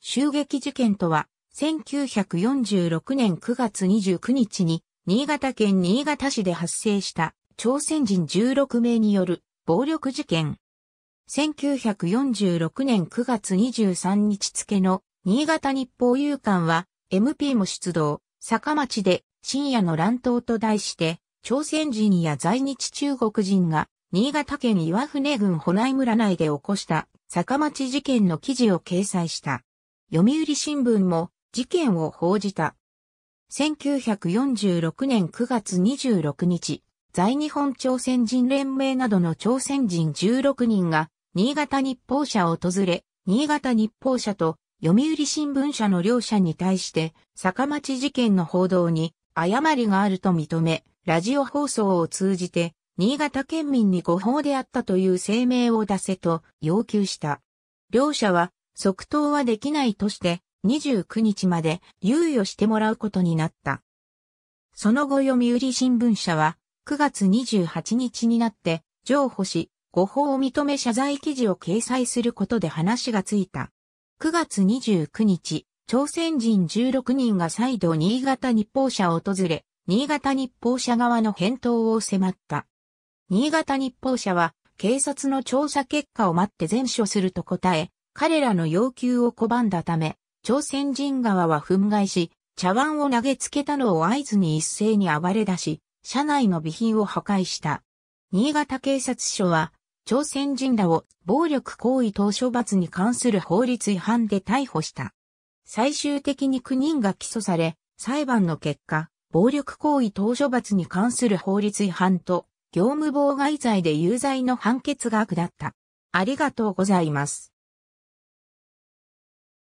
襲撃事件とは、1946年9月29日に、新潟県新潟市で発生した朝鮮人16名による暴力事件。1946年9月23日付の新潟日報有刊は MP も出動、坂町で深夜の乱闘と題して朝鮮人や在日中国人が新潟県岩船郡保内村内で起こした坂町事件の記事を掲載した。読売新聞も事件を報じた。1946年9月26日、在日本朝鮮人連盟などの朝鮮人16人が、新潟日報社を訪れ、新潟日報社と読売新聞社の両社に対して、坂町事件の報道に誤りがあると認め、ラジオ放送を通じて、新潟県民に誤報であったという声明を出せと要求した。両者は即答はできないとして、29日まで猶予してもらうことになった。その後読売新聞社は、9月28日になって、譲歩し、誤報を認め謝罪記事を掲載することで話がついた。9月29日、朝鮮人16人が再度新潟日報社を訪れ、新潟日報社側の返答を迫った。新潟日報社は、警察の調査結果を待って全処すると答え、彼らの要求を拒んだため、朝鮮人側は憤慨し、茶碗を投げつけたのを合図に一斉に暴れ出し、車内の備品を破壊した。新潟警察署は、朝鮮人らを暴力行為等処罰に関する法律違反で逮捕した。最終的に9人が起訴され、裁判の結果、暴力行為等処罰に関する法律違反と、業務妨害罪で有罪の判決が下った。ありがとうございます。